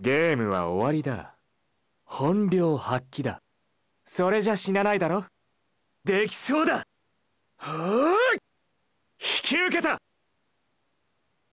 ゲームは終わりだ。本領発揮だ。それじゃ死なないだろできそうだはーい引き受けた